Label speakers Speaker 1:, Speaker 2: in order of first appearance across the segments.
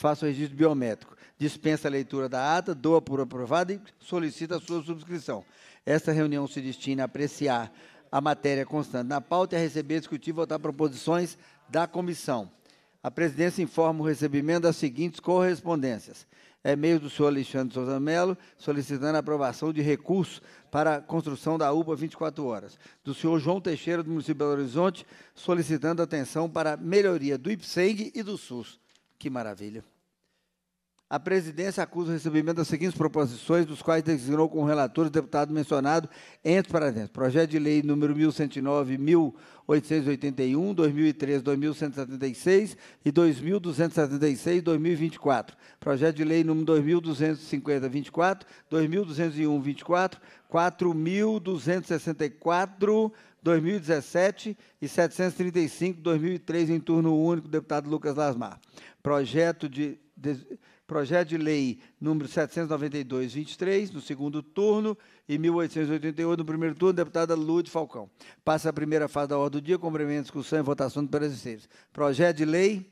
Speaker 1: faça o registro biométrico, dispensa a leitura da ata, doa por aprovada e solicita a sua subscrição. Esta reunião se destina a apreciar a matéria constante na pauta e a receber, discutir e votar proposições da comissão. A presidência informa o recebimento das seguintes correspondências. É meio do senhor Alexandre Souza Melo, solicitando a aprovação de recurso para a construção da UPA 24 horas. Do senhor João Teixeira, do município de Belo Horizonte, solicitando atenção para a melhoria do IPSEG e do SUS. Que maravilha. A presidência acusa o recebimento das seguintes proposições, dos quais designou com o relator o deputado mencionado, entre parênteses, projeto de lei número 1109, 1881, 2003, 2176 e 2276, 2024. Projeto de lei número 2250, 24, 2201, 24, 4264, 2017 e 735, 2003, em turno único, deputado Lucas Lasmar. Projeto de, de, projeto de lei número 792, 23, no segundo turno, e 1888, no primeiro turno, deputada Lúcia Falcão. Passa a primeira fase da ordem do dia, cumprimento discussão e votação dos pareceres. Projeto de lei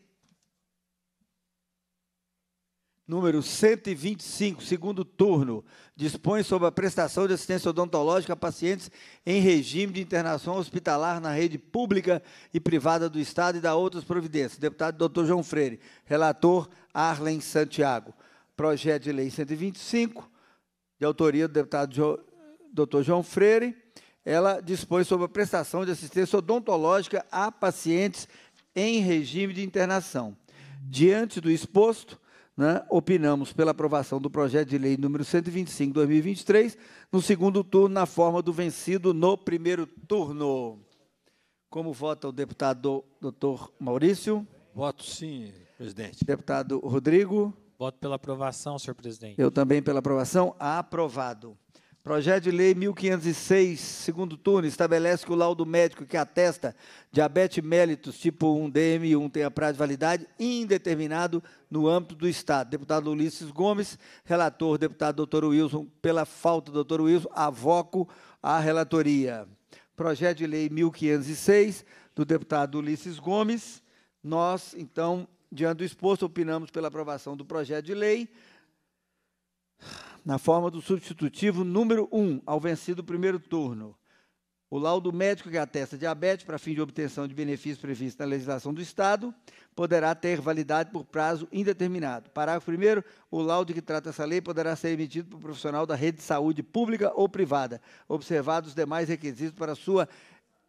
Speaker 1: número 125, segundo turno, dispõe sobre a prestação de assistência odontológica a pacientes em regime de internação hospitalar na rede pública e privada do Estado e da outras providências. Deputado Dr. João Freire, relator Arlen Santiago. Projeto de lei 125, de autoria do deputado Dr. João Freire, ela dispõe sobre a prestação de assistência odontológica a pacientes em regime de internação. Diante do exposto, né, opinamos pela aprovação do projeto de lei número 125/2023 no segundo turno na forma do vencido no primeiro turno. Como vota o deputado Dr. Maurício? Voto sim, presidente. Deputado Rodrigo? Voto pela aprovação, senhor presidente. Eu também pela aprovação. Aprovado. Projeto de Lei 1506, segundo turno, estabelece que o laudo médico que atesta diabetes mellitus tipo 1 DM1 tem a prazo de validade indeterminado no âmbito do Estado. Deputado Ulisses Gomes, relator, deputado doutor Wilson, pela falta do doutor Wilson, avoco a relatoria. Projeto de Lei 1506, do deputado Ulisses Gomes. Nós, então, diante do exposto, opinamos pela aprovação do projeto de lei na forma do substitutivo número 1 ao vencido o primeiro turno. O laudo médico que atesta diabetes para fim de obtenção de benefícios previstos na legislação do Estado poderá ter validade por prazo indeterminado. Parágrafo 1. O laudo que trata essa lei poderá ser emitido por profissional da rede de saúde pública ou privada, observados os demais requisitos para sua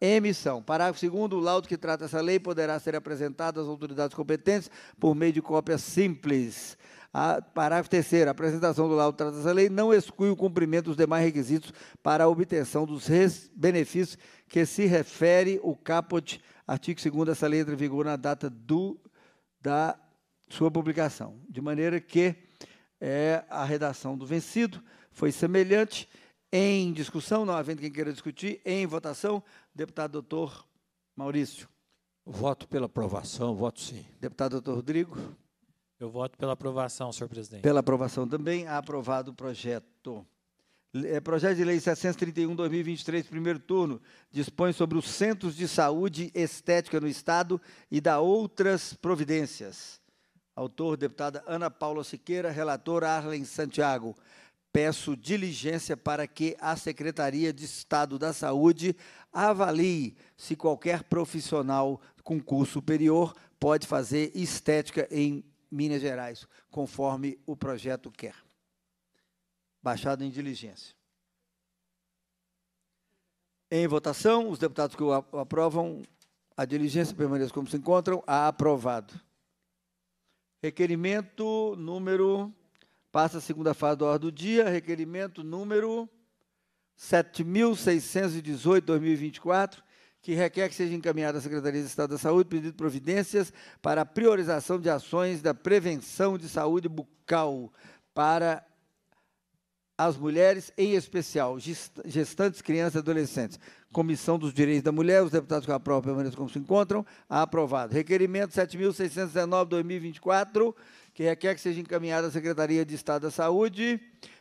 Speaker 1: emissão. Parágrafo 2. O laudo que trata essa lei poderá ser apresentado às autoridades competentes por meio de cópia simples. A parágrafo terceiro, a apresentação do laudo trata dessa lei não exclui o cumprimento dos demais requisitos para a obtenção dos benefícios que se refere o caput, artigo 2 dessa lei entra em vigor na data do, da sua publicação. De maneira que é, a redação do vencido foi semelhante. Em discussão, não havendo quem queira discutir, em votação, deputado doutor Maurício. Voto pela aprovação, voto sim. Deputado doutor Rodrigo. Eu voto pela aprovação, senhor presidente. Pela aprovação também. Aprovado o projeto. É, projeto de Lei 731-2023, primeiro turno, dispõe sobre os centros de saúde estética no Estado e dá outras providências. Autor, deputada Ana Paula Siqueira, relator Arlen Santiago. Peço diligência para que a Secretaria de Estado da Saúde avalie se qualquer profissional com curso superior pode fazer estética em Minas Gerais, conforme o projeto quer. Baixado em diligência. Em votação, os deputados que o aprovam, a diligência permaneça como se encontram, aprovado. Requerimento número. Passa a segunda fase da ordem do dia, requerimento número 7.618-2024, que requer que seja encaminhado à Secretaria de Estado da Saúde pedido providências para a priorização de ações da prevenção de saúde bucal para as mulheres, em especial gestantes, crianças e adolescentes. Comissão dos Direitos da Mulher, os deputados que aprovam permaneçam como se encontram, aprovado. Requerimento 7.619-2024, que requer que seja encaminhado à Secretaria de Estado da Saúde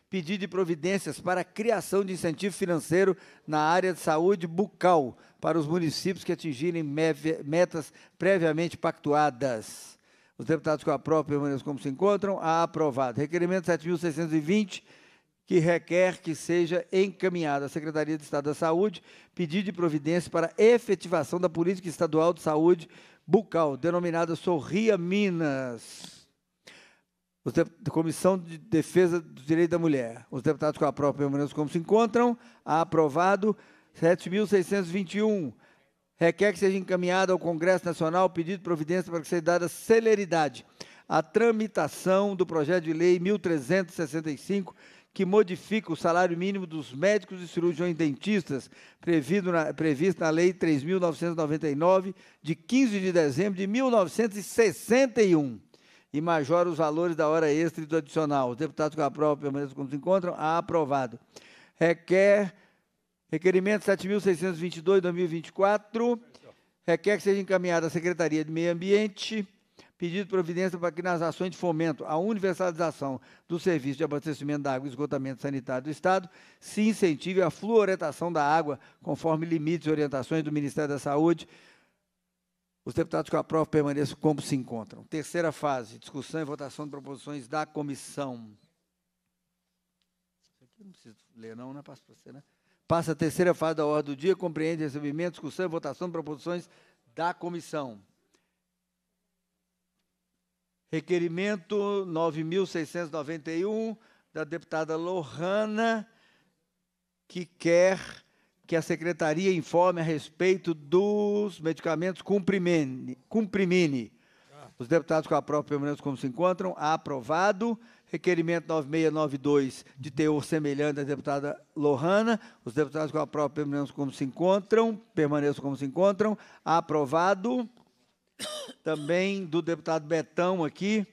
Speaker 1: pedido de providências para a criação de incentivo financeiro na área de saúde bucal para os municípios que atingirem metas previamente pactuadas. Os deputados que aprovam permaneçam como se encontram. Ah, aprovado. Requerimento 7.620, que requer que seja encaminhado à Secretaria de Estado da Saúde pedido de providência para efetivação da Política Estadual de Saúde Bucal, denominada Sorria Minas da Comissão de Defesa do Direito da Mulher. Os deputados com a própria permanência como se encontram. Aprovado 7.621. Requer que seja encaminhado ao Congresso Nacional pedido de providência para que seja dada celeridade à tramitação do projeto de lei 1365 que modifica o salário mínimo dos médicos e cirurgiões dentistas, previsto na, previsto na Lei 3.999, de 15 de dezembro de 1961 e majora os valores da hora extra e do adicional. Os deputados que aprovam permaneçam como se encontram. Aprovado. Requer requerimento 7.622 2024. Requer que seja encaminhada à Secretaria de Meio Ambiente pedido de providência para que nas ações de fomento à universalização do serviço de abastecimento da água e esgotamento sanitário do Estado, se incentive a fluoretação da água, conforme limites e orientações do Ministério da Saúde, os deputados que aprovam permaneçam como se encontram. Terceira fase, discussão e votação de proposições da comissão. Isso aqui não preciso ler não, né? Passa para você, né? Passa a terceira fase da ordem do dia, compreende recebimento, discussão e votação de proposições da comissão. Requerimento 9.691 da deputada Lohana, que quer que a secretaria informe a respeito dos medicamentos Cumprimine. cumprimine. Os deputados com a própria permanência como se encontram, aprovado. Requerimento 9692, de teor semelhante da deputada Lohana. Os deputados com a própria permanência como se encontram, permaneçam como se encontram, aprovado. Também do deputado Betão aqui,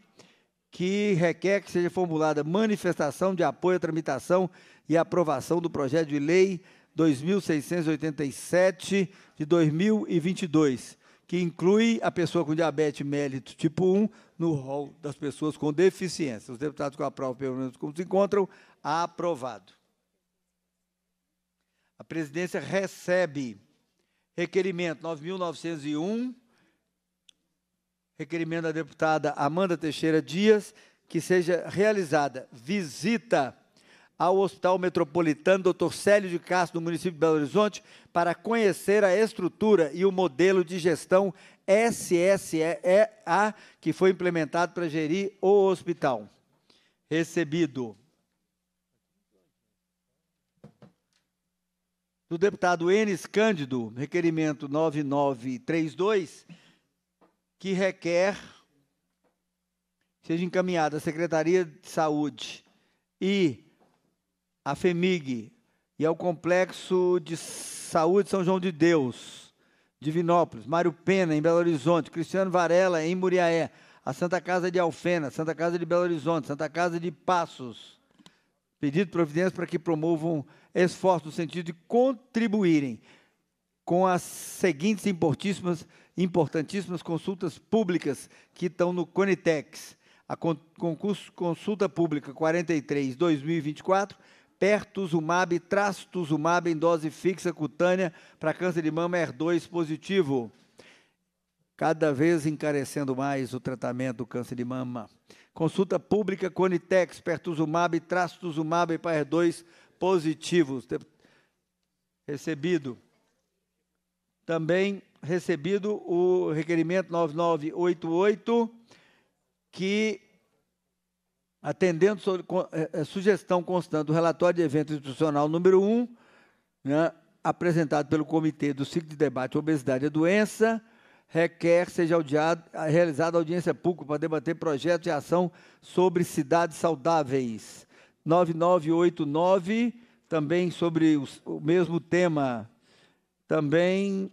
Speaker 1: que requer que seja formulada manifestação de apoio à tramitação e aprovação do projeto de lei 2687 de 2022, que inclui a pessoa com diabetes mellitus tipo 1 no rol das pessoas com deficiência. Os deputados que aprovam, pelo menos como se encontram, aprovado. A presidência recebe requerimento 9901 requerimento da deputada Amanda Teixeira Dias que seja realizada visita ao Hospital Metropolitano Dr. Célio de Castro, do município de Belo Horizonte, para conhecer a estrutura e o modelo de gestão SSEA que foi implementado para gerir o hospital. Recebido. Do deputado Enes Cândido, requerimento 9932, que requer seja encaminhada à Secretaria de Saúde e a FEMIG e ao Complexo de Saúde São João de Deus, Divinópolis, Mário Pena, em Belo Horizonte, Cristiano Varela, em Muriaé, a Santa Casa de Alfena, Santa Casa de Belo Horizonte, Santa Casa de Passos. Pedido providência para que promovam esforço no sentido de contribuírem com as seguintes importantíssimas, importantíssimas consultas públicas que estão no Conitex. A concurso Consulta Pública 43-2024, pertuzumab, trastuzumab em dose fixa cutânea para câncer de mama HER2 positivo. Cada vez encarecendo mais o tratamento do câncer de mama. Consulta pública Conitex, pertuzumab, trastuzumab para HER2 positivos. Recebido. Também recebido o requerimento 9988 que atendendo à é, é, sugestão constante do relatório de evento institucional número 1, né, apresentado pelo Comitê do Ciclo de Debate Obesidade e Doença, requer seja audiado, realizada audiência pública para debater projeto de ação sobre cidades saudáveis. 9989, também sobre os, o mesmo tema. Também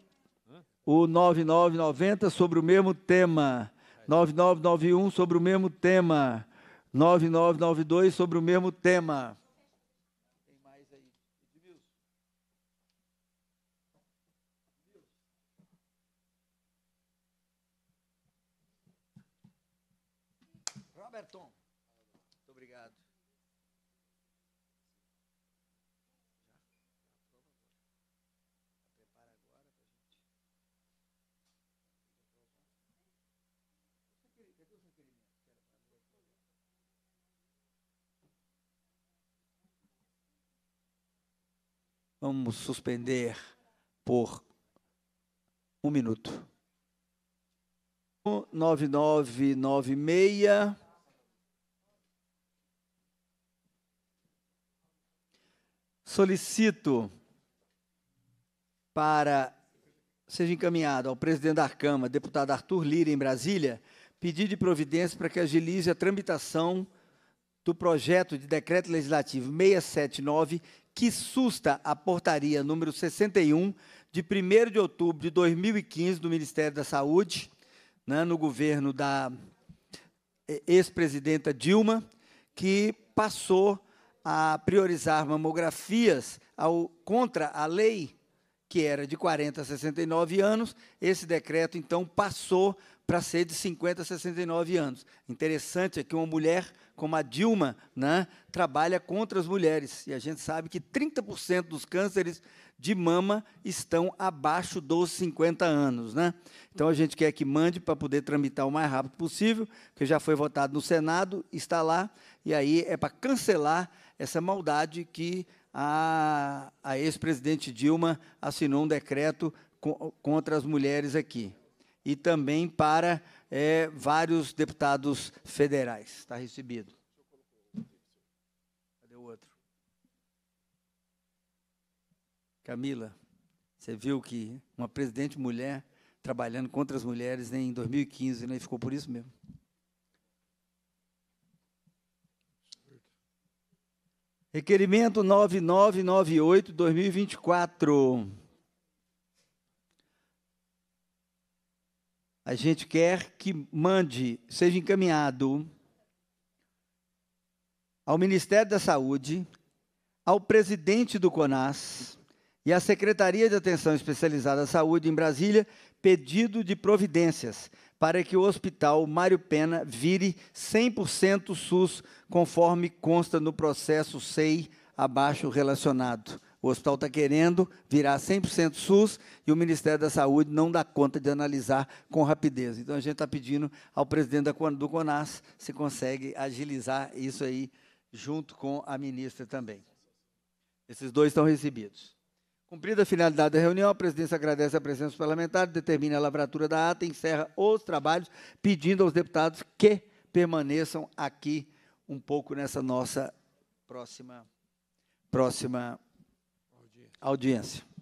Speaker 1: o 9990, sobre o mesmo tema. 9991, sobre o mesmo tema. 9992 sobre o mesmo tema. Tem mais aí. Edmilson. Roberton. Muito obrigado. Vamos suspender por um minuto. 9996. Solicito para seja encaminhado ao presidente da Câmara, deputado Arthur Lira, em Brasília, pedido de providência para que agilize a tramitação do projeto de decreto legislativo 679, que susta a portaria número 61, de 1 de outubro de 2015, do Ministério da Saúde, né, no governo da eh, ex-presidenta Dilma, que passou a priorizar mamografias ao, contra a lei que era de 40 a 69 anos, esse decreto então passou para ser de 50 a 69 anos. Interessante é que uma mulher como a Dilma né, trabalha contra as mulheres, e a gente sabe que 30% dos cânceres de mama estão abaixo dos 50 anos. Né? Então a gente quer que mande para poder tramitar o mais rápido possível, que já foi votado no Senado, está lá, e aí é para cancelar essa maldade que a, a ex-presidente Dilma assinou um decreto co contra as mulheres aqui. E também para é, vários deputados federais. Está recebido. Cadê o outro? Camila, você viu que uma presidente mulher trabalhando contra as mulheres né, em 2015, né? E ficou por isso mesmo. Requerimento 9998-2024. A gente quer que mande, seja encaminhado ao Ministério da Saúde, ao presidente do CONAS e à Secretaria de Atenção Especializada à Saúde em Brasília pedido de providências para que o Hospital Mário Pena vire 100% SUS, conforme consta no processo SEI abaixo relacionado. O hospital está querendo virar 100% SUS e o Ministério da Saúde não dá conta de analisar com rapidez. Então, a gente está pedindo ao presidente do CONAS se consegue agilizar isso aí junto com a ministra também. Esses dois estão recebidos. Cumprida a finalidade da reunião, a presidência agradece a presença dos parlamentares, determina a lavratura da ata e encerra os trabalhos, pedindo aos deputados que permaneçam aqui um pouco nessa nossa próxima, próxima audiência.